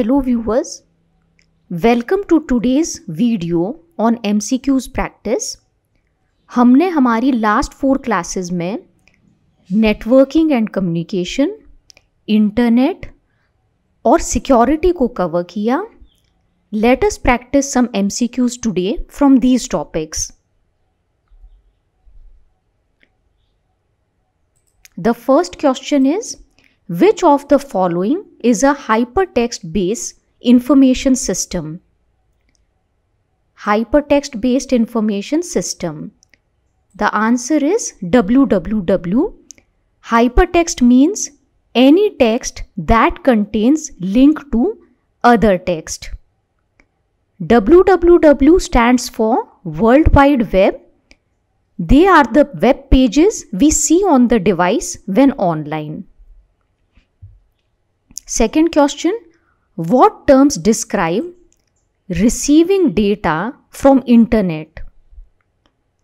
Welcome to today's video on M C Qs practice हमने हमारी last four classes में networking and communication internet और security को cover किया let us practice some MCQs today from these topics the first question is Which of the following is a hypertext based information system? Hypertext based information system. The answer is www. Hypertext means any text that contains link to other text. www stands for World Wide Web. They are the web pages we see on the device when online. Second question, what terms describe receiving data from internet?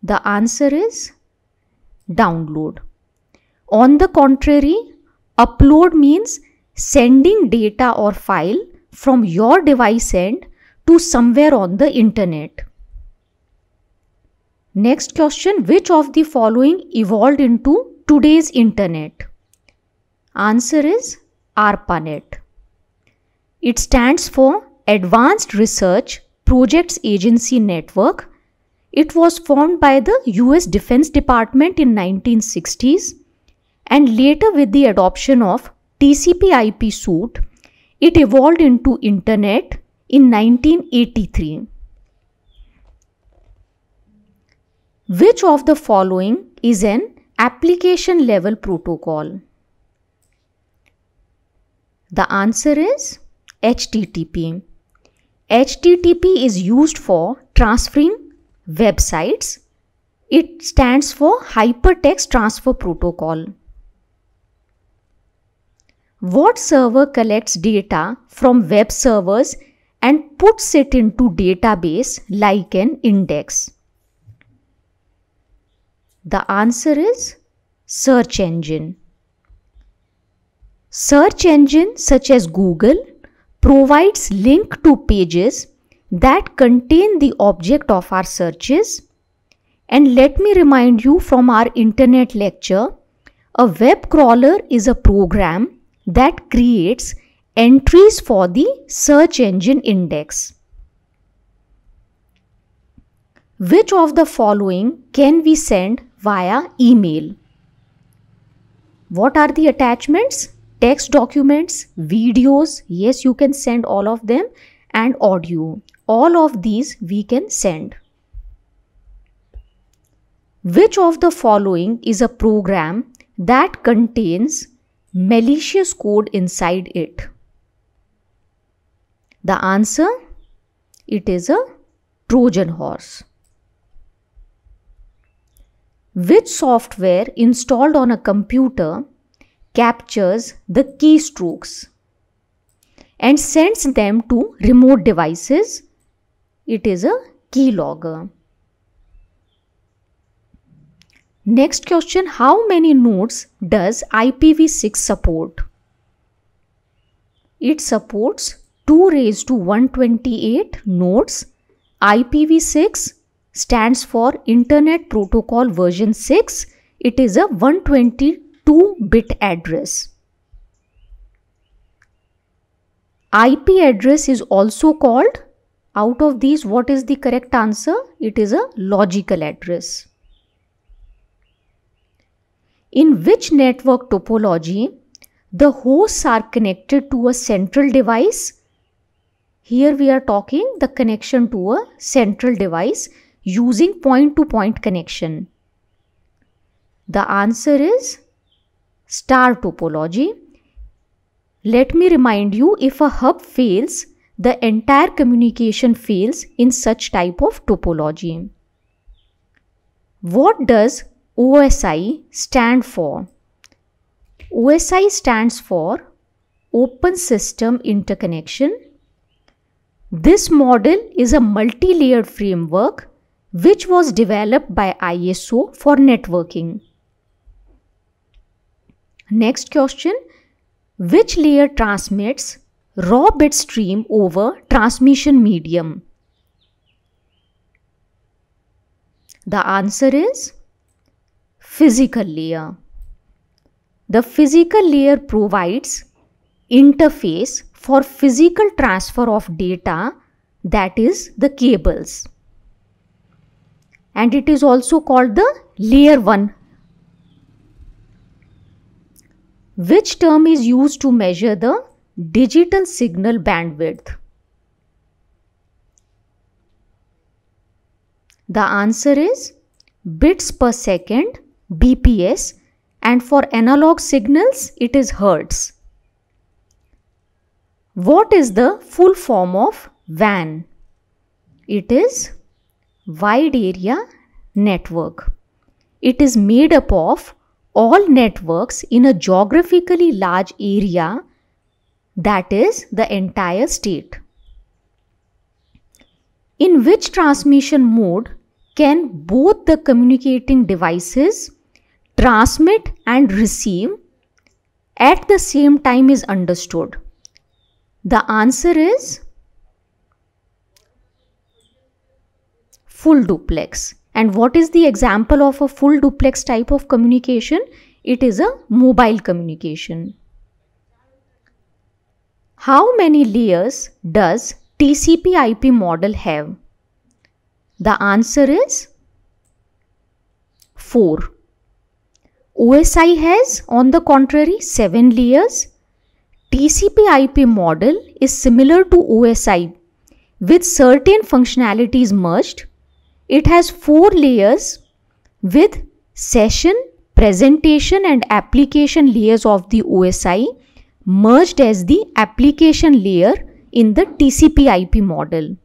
The answer is download. On the contrary, upload means sending data or file from your device end to somewhere on the internet. Next question, which of the following evolved into today's internet? Answer is ARPANET. It stands for Advanced Research Projects Agency Network. It was formed by the US Defense Department in 1960s and later with the adoption of TCP IP suite, it evolved into Internet in 1983. Which of the following is an application level protocol? The answer is HTTP. HTTP is used for transferring websites. It stands for Hypertext Transfer Protocol. What server collects data from web servers and puts it into database like an index? The answer is search engine. Search engine such as Google provides link to pages that contain the object of our searches. And let me remind you from our internet lecture, a web crawler is a program that creates entries for the search engine index. Which of the following can we send via email? What are the attachments? text documents, videos, yes, you can send all of them and audio. All of these we can send. Which of the following is a program that contains malicious code inside it? The answer, it is a Trojan horse. Which software installed on a computer captures the keystrokes and sends them to remote devices. It is a keylogger. Next question, how many nodes does IPv6 support? It supports 2 raised to 128 nodes. IPv6 stands for Internet Protocol version 6. It is a 120 2-bit address. IP address is also called out of these what is the correct answer? It is a logical address. In which network topology the hosts are connected to a central device? Here we are talking the connection to a central device using point-to-point -point connection. The answer is star topology. Let me remind you if a hub fails, the entire communication fails in such type of topology. What does OSI stand for? OSI stands for Open System Interconnection. This model is a multi-layered framework which was developed by ISO for networking. Next question. Which layer transmits raw bit stream over transmission medium? The answer is physical layer. The physical layer provides interface for physical transfer of data that is the cables. And it is also called the layer 1 Which term is used to measure the digital signal bandwidth? The answer is bits per second BPS and for analog signals it is Hertz. What is the full form of WAN? It is Wide Area Network. It is made up of all networks in a geographically large area that is the entire state. In which transmission mode can both the communicating devices transmit and receive at the same time is understood? The answer is full duplex. And what is the example of a full duplex type of communication? It is a mobile communication. How many layers does TCP IP model have? The answer is 4. OSI has on the contrary 7 layers. TCP IP model is similar to OSI with certain functionalities merged it has four layers with session, presentation and application layers of the OSI merged as the application layer in the TCP IP model.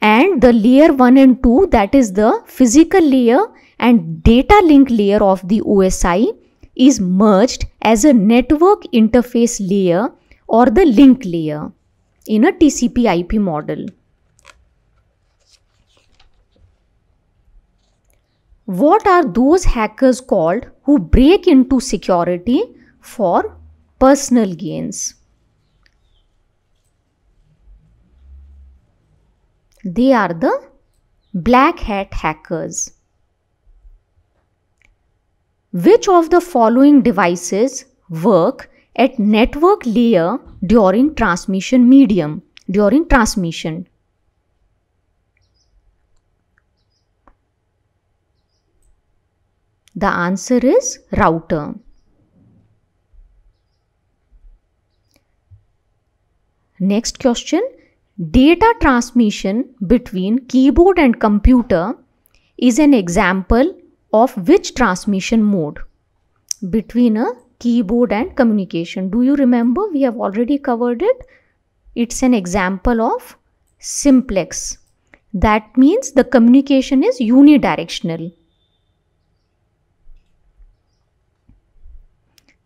And the layer 1 and 2 that is the physical layer and data link layer of the OSI is merged as a network interface layer or the link layer in a TCP IP model. What are those hackers called who break into security for personal gains? They are the black hat hackers. Which of the following devices work at network layer during transmission medium, during transmission? The answer is router. Next question. Data transmission between keyboard and computer is an example of which transmission mode? Between a keyboard and communication. Do you remember? We have already covered it. It's an example of simplex. That means the communication is unidirectional.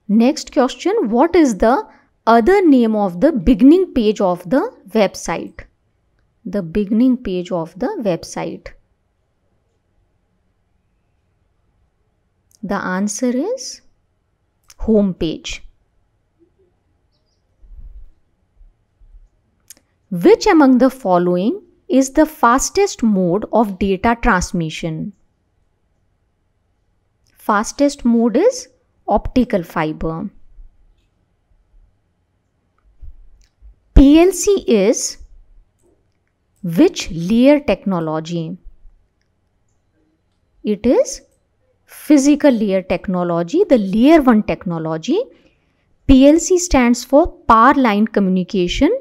Next question, what is the other name of the beginning page of the website? The beginning page of the website. The answer is home page. Which among the following is the fastest mode of data transmission? Fastest mode is optical fiber. PLC is which layer technology? It is physical layer technology, the layer 1 technology. PLC stands for power line communication.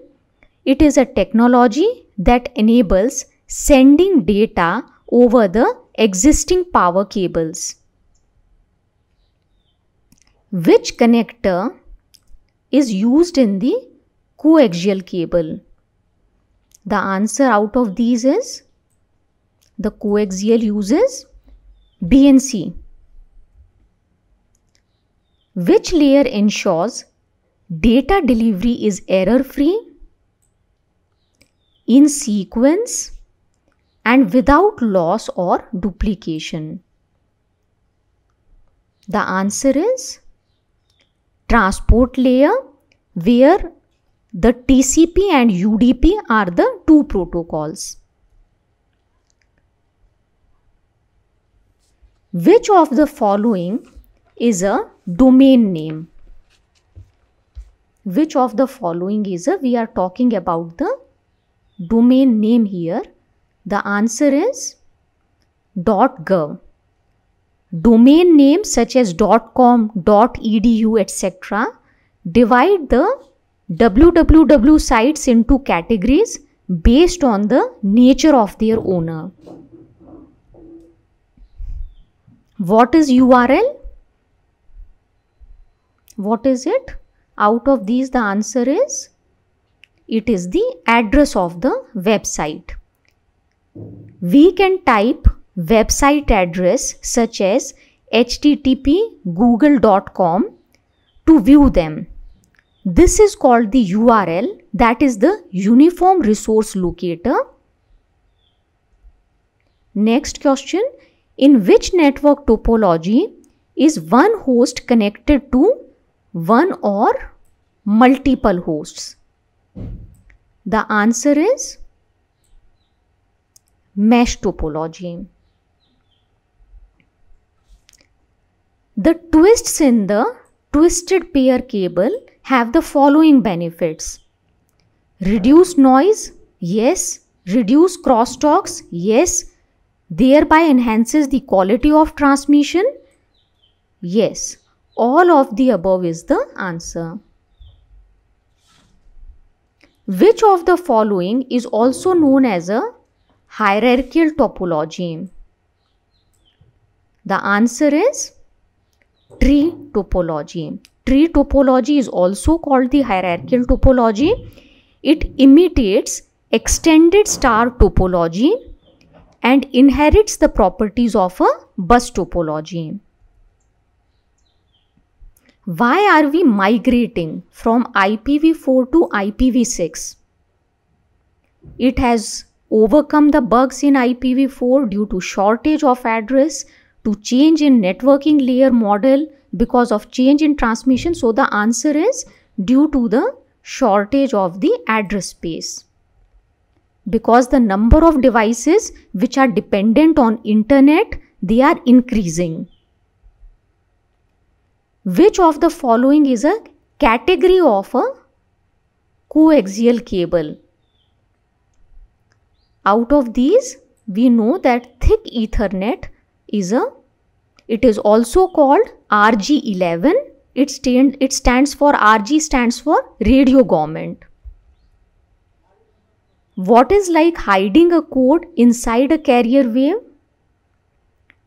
It is a technology that enables sending data over the existing power cables which connector is used in the coaxial cable? The answer out of these is the coaxial uses BNC. Which layer ensures data delivery is error free, in sequence and without loss or duplication? The answer is transport layer where the TCP and UDP are the two protocols. Which of the following is a domain name? Which of the following is a, we are talking about the domain name here. The answer is .gov domain names such as .com, .edu, etc. Divide the www sites into categories based on the nature of their owner. What is URL? What is it? Out of these the answer is it is the address of the website. We can type website address such as http google.com to view them. This is called the URL that is the Uniform Resource Locator. Next question, in which network topology is one host connected to one or multiple hosts? The answer is mesh topology. The twists in the twisted pair cable have the following benefits. Reduce noise, yes. Reduce crosstalks, yes. Thereby enhances the quality of transmission, yes. All of the above is the answer. Which of the following is also known as a hierarchical topology? The answer is tree topology. Tree topology is also called the hierarchical topology. It imitates extended star topology and inherits the properties of a bus topology. Why are we migrating from IPv4 to IPv6? It has overcome the bugs in IPv4 due to shortage of address to change in networking layer model because of change in transmission. So the answer is due to the shortage of the address space. Because the number of devices which are dependent on internet, they are increasing. Which of the following is a category of a coaxial cable? Out of these, we know that thick ethernet is a it is also called RG11 it stand it stands for RG stands for radio government what is like hiding a code inside a carrier wave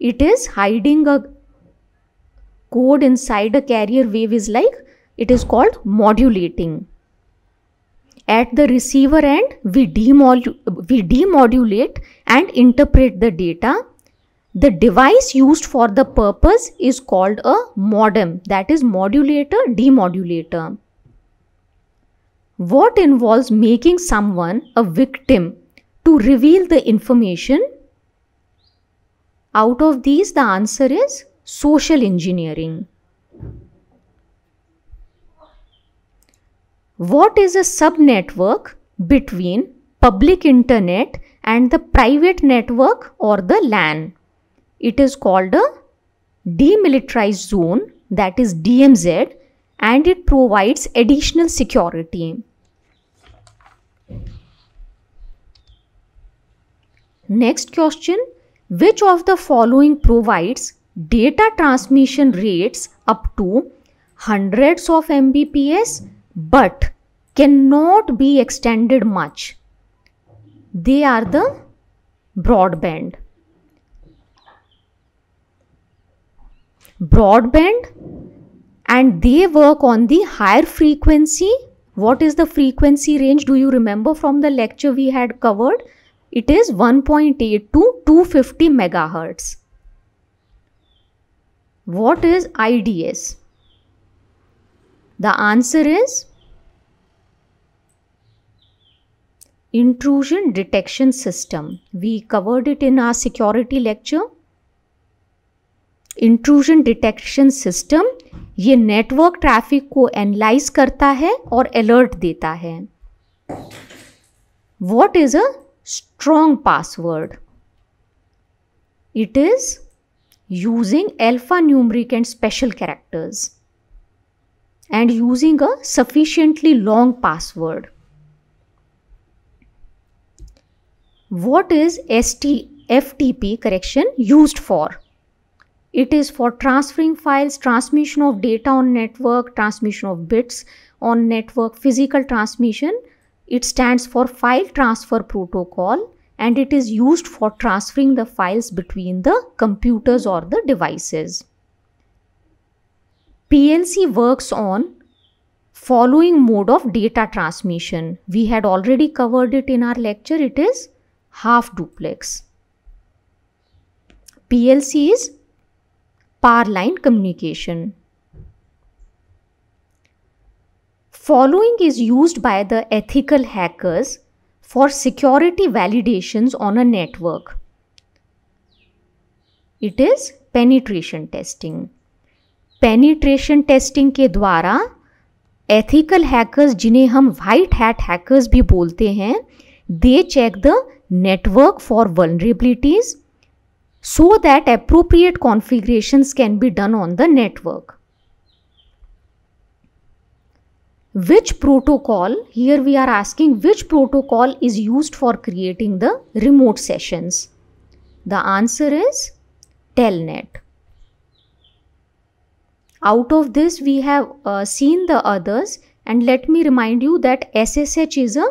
it is hiding a code inside a carrier wave is like it is called modulating at the receiver end we, demodul we demodulate and interpret the data the device used for the purpose is called a modem that is modulator demodulator. What involves making someone a victim to reveal the information? Out of these the answer is social engineering. What is a subnetwork between public internet and the private network or the LAN? it is called a demilitarized zone that is DMZ and it provides additional security. Next question, which of the following provides data transmission rates up to hundreds of Mbps but cannot be extended much? They are the broadband. broadband and they work on the higher frequency. What is the frequency range? Do you remember from the lecture we had covered? It is 1.8 to 250 megahertz. What is IDS? The answer is intrusion detection system. We covered it in our security lecture. Intrusion detection system ये network traffic को analyse करता है और alert देता है what is a strong password it is using alphanumeric and special characters and using a sufficiently long password what is S T F T P correction use for It is for transferring files, transmission of data on network, transmission of bits on network, physical transmission. It stands for file transfer protocol and it is used for transferring the files between the computers or the devices. PLC works on following mode of data transmission. We had already covered it in our lecture. It is half duplex. PLC is power line communication following is use by the ethical hackers for security validation on a network it is penetration testing penetration testing के द्वारा ethical hackers जिन्हें हम white hat hackers भी बोलते हैं they check the network for vulnerabilities so that appropriate configurations can be done on the network. Which protocol, here we are asking which protocol is used for creating the remote sessions. The answer is Telnet. Out of this we have uh, seen the others and let me remind you that SSH is a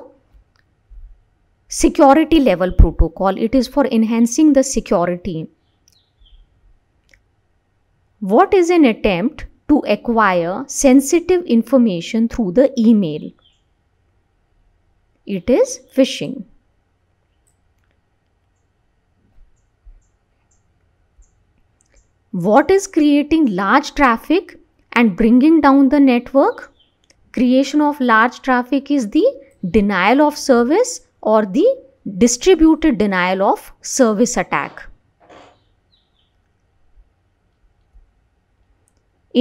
security level protocol it is for enhancing the security what is an attempt to acquire sensitive information through the email it is phishing what is creating large traffic and bringing down the network creation of large traffic is the denial of service or the distributed denial of service attack.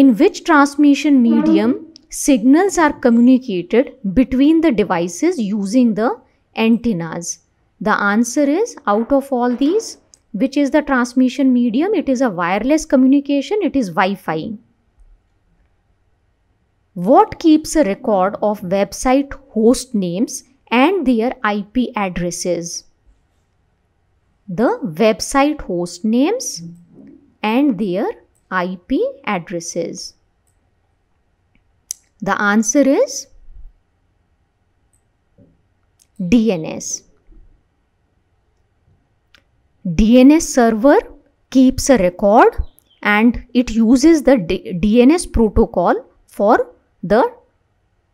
in which transmission medium signals are communicated between the devices using the antennas? The answer is out of all these, which is the transmission medium? It is a wireless communication, it is Wi-Fi. What keeps a record of website host names their IP addresses, the website host names and their IP addresses. The answer is DNS. DNS server keeps a record and it uses the D DNS protocol for the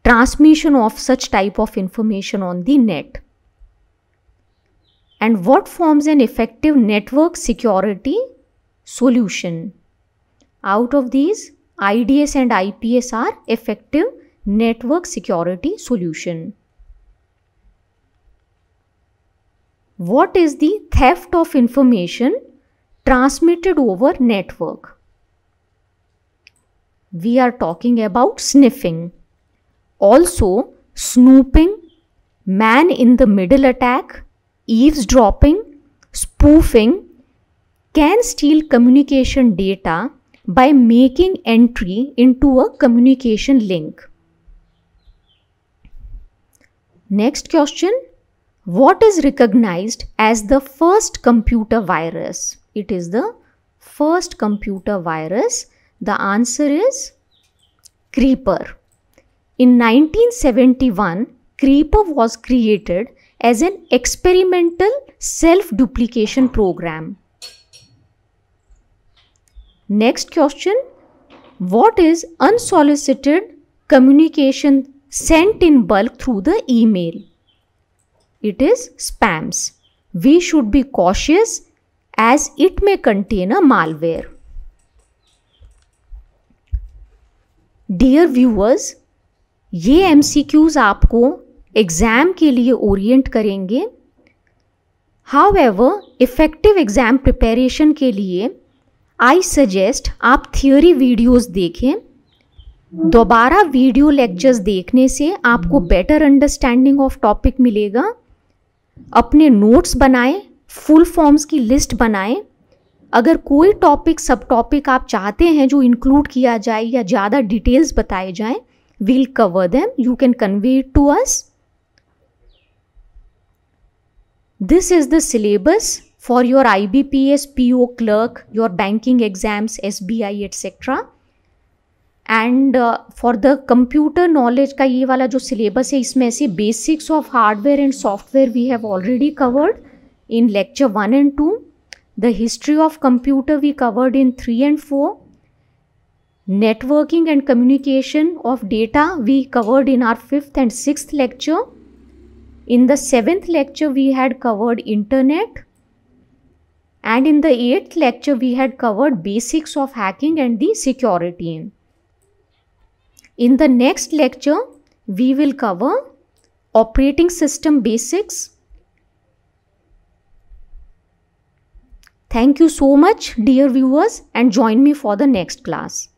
transmission of such type of information on the net and what forms an effective network security solution. Out of these, IDS and IPS are effective network security solution. What is the theft of information transmitted over network? We are talking about sniffing. Also, snooping, man in the middle attack, eavesdropping, spoofing can steal communication data by making entry into a communication link. Next question. What is recognized as the first computer virus? It is the first computer virus. The answer is Creeper. In 1971, Creeper was created as an experimental self-duplication program. Next question, what is unsolicited communication sent in bulk through the email? It is spams. We should be cautious as it may contain a malware. Dear viewers, ये एम आपको exam के लिए orient करेंगे however effective exam preparation के लिए I suggest आप theory videos देखें दोबारा वीडियो लेक्चर्स देखने से आपको बेटर अंडरस्टैंडिंग ऑफ टॉपिक मिलेगा अपने नोट्स बनाएं फुल फॉर्म्स की लिस्ट बनाएं अगर कोई टॉपिक सब टॉपिक आप चाहते हैं जो इंक्लूड किया जाए या ज़्यादा डिटेल्स बताए जाएं we'll cover them you can convey it to us this is the syllabus for your IBPS, PO clerk, your banking exams, SBI, etc. And for the computer knowledge का ये वाला जो सिलेबस है इसमें ऐसे basics of hardware and software we have already covered in lecture one and two the history of computer we covered in three and four networking and communication of data we covered in our fifth and sixth lecture. In the seventh lecture, we had covered internet. And in the eighth lecture, we had covered basics of hacking and the security. In the next lecture, we will cover operating system basics. Thank you so much dear viewers and join me for the next class.